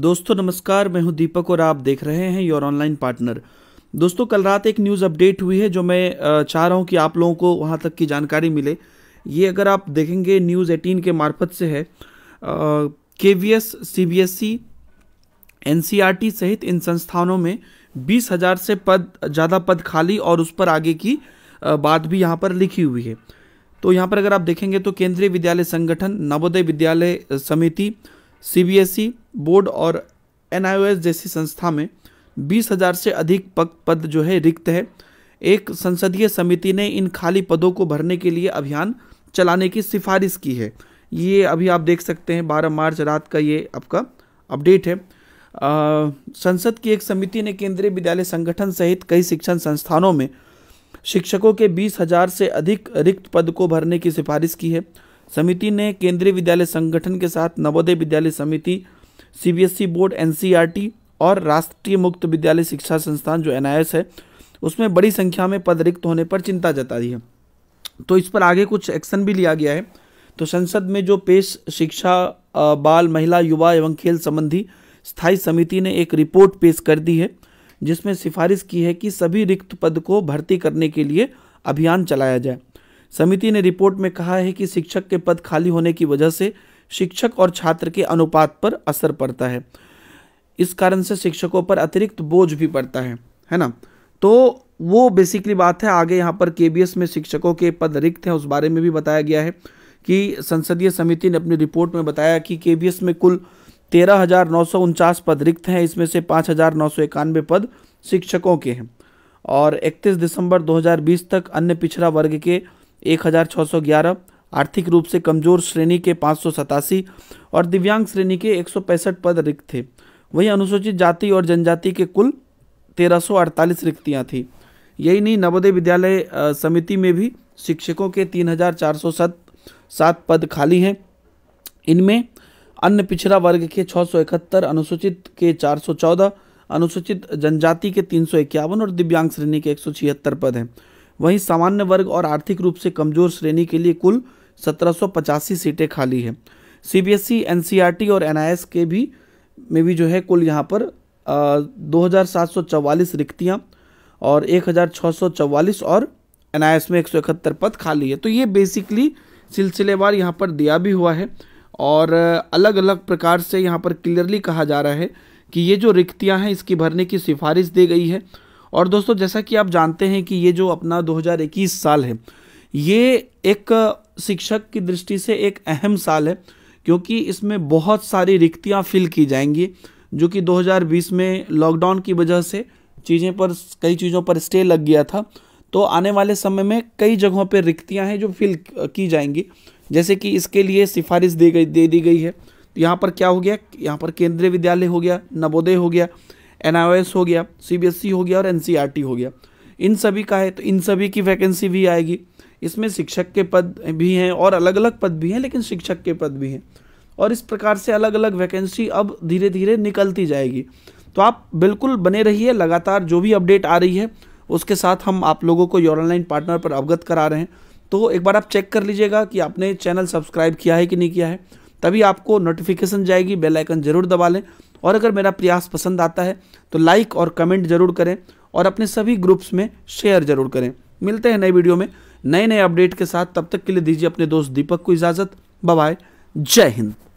दोस्तों नमस्कार मैं हूं दीपक और आप देख रहे हैं योर ऑनलाइन पार्टनर दोस्तों कल रात एक न्यूज़ अपडेट हुई है जो मैं चाह रहा हूं कि आप लोगों को वहां तक की जानकारी मिले ये अगर आप देखेंगे न्यूज़ एटीन के मार्फत से है K V S C B S E N C R T सहित इन संस्थानों में बीस हज़ार से पद ज़्यादा पद खाली और उस पर आगे की बात भी यहाँ पर लिखी हुई है तो यहाँ पर अगर आप देखेंगे तो केंद्रीय विद्यालय संगठन नवोदय विद्यालय समिति सीबीएसई बोर्ड और एनआईओएस जैसी संस्था में बीस हजार से अधिक पद जो है रिक्त है एक संसदीय समिति ने इन खाली पदों को भरने के लिए अभियान चलाने की सिफारिश की है ये अभी आप देख सकते हैं 12 मार्च रात का ये आपका अपडेट है आ, संसद की एक समिति ने केंद्रीय विद्यालय संगठन सहित कई शिक्षण संस्थानों में शिक्षकों के बीस हजार से अधिक रिक्त पद को भरने की सिफारिश की है समिति ने केंद्रीय विद्यालय संगठन के साथ नवोदय विद्यालय समिति सीबीएसई बोर्ड एनसीईआरटी और राष्ट्रीय मुक्त विद्यालय शिक्षा संस्थान जो एनआईएस है उसमें बड़ी संख्या में पद रिक्त होने पर चिंता जता दी है तो इस पर आगे कुछ एक्शन भी लिया गया है तो संसद में जो पेश शिक्षा बाल महिला युवा एवं खेल संबंधी स्थायी समिति ने एक रिपोर्ट पेश कर दी है जिसमें सिफारिश की है कि सभी रिक्त पद को भर्ती करने के लिए अभियान चलाया जाए समिति ने रिपोर्ट में कहा है कि शिक्षक के पद खाली होने की वजह से शिक्षक और छात्र के अनुपात पर असर पड़ता है इस कारण से शिक्षकों पर अतिरिक्त बोझ भी पड़ता है है ना तो वो बेसिकली बात है आगे यहाँ पर के में शिक्षकों के पद रिक्त हैं उस बारे में भी बताया गया है कि संसदीय समिति ने अपनी रिपोर्ट में बताया कि के में कुल तेरह हज़ार नौ सौ उनचास पद रिक्त हैं इसमें से पाँच हज़ार नौ सौ इक्यानवे पद शिक्षकों के हैं और 31 दिसंबर 2020 तक अन्य पिछड़ा वर्ग के एक हज़ार छः सौ ग्यारह आर्थिक रूप से कमजोर श्रेणी के पाँच सौ सतासी और दिव्यांग श्रेणी के एक सौ पैंसठ पद रिक्त थे वहीं अनुसूचित जाति और जनजाति के कुल तेरह सौ अड़तालीस रिक्तियाँ थीं यही नहीं नवोदय विद्यालय समिति में भी शिक्षकों के तीन हज़ार चार सौ सात पद खाली हैं इनमें अन्य पिछड़ा वर्ग के छः सौ इकहत्तर अनुसूचित के चार सौ चौदह अनुसूचित जनजाति के तीन सौ इक्यावन और दिव्यांग श्रेणी के एक सौ छिहत्तर पद हैं वहीं सामान्य वर्ग और आर्थिक रूप से कमजोर श्रेणी के लिए कुल सत्रह सीटें खाली हैं सी बी और एन के भी में भी जो है कुल यहाँ पर दो रिक्तियाँ और 1644 और एन में एक पद खाली है तो ये बेसिकली सिलसिलेवार यहाँ पर दिया भी हुआ है और अलग अलग प्रकार से यहाँ पर क्लियरली कहा जा रहा है कि ये जो रिक्तियाँ हैं इसकी भरने की सिफारिश दी गई है और दोस्तों जैसा कि आप जानते हैं कि ये जो अपना 2021 साल है ये एक शिक्षक की दृष्टि से एक अहम साल है क्योंकि इसमें बहुत सारी रिक्तियाँ फिल की जाएंगी जो कि 2020 में लॉकडाउन की वजह से चीज़ें पर कई चीज़ों पर स्टे लग गया था तो आने वाले समय में कई जगहों पर रिक्तियाँ हैं जो फिल की जाएंगी जैसे कि इसके लिए सिफारिश दी गई दे दी गई है तो यहाँ पर क्या हो गया यहाँ पर केंद्रीय विद्यालय हो गया नवोदय हो गया एन हो गया सी e हो गया और एन e हो गया इन सभी का है तो इन सभी की वैकेंसी भी आएगी इसमें शिक्षक के पद भी हैं और अलग अलग पद भी हैं लेकिन शिक्षक के पद भी हैं और इस प्रकार से अलग अलग वैकेंसी अब धीरे धीरे निकलती जाएगी तो आप बिल्कुल बने रहिए लगातार जो भी अपडेट आ रही है उसके साथ हम आप लोगों को योर ऑनलाइन पार्टनर पर अवगत करा रहे हैं तो एक बार आप चेक कर लीजिएगा कि आपने चैनल सब्सक्राइब किया है कि नहीं किया है तभी आपको नोटिफिकेशन जाएगी बेल आइकन जरूर दबा लें और अगर मेरा प्रयास पसंद आता है तो लाइक और कमेंट जरूर करें और अपने सभी ग्रुप्स में शेयर जरूर करें मिलते हैं नए वीडियो में नए नए अपडेट के साथ तब तक के लिए दीजिए अपने दोस्त दीपक को इजाज़त बाय जय हिंद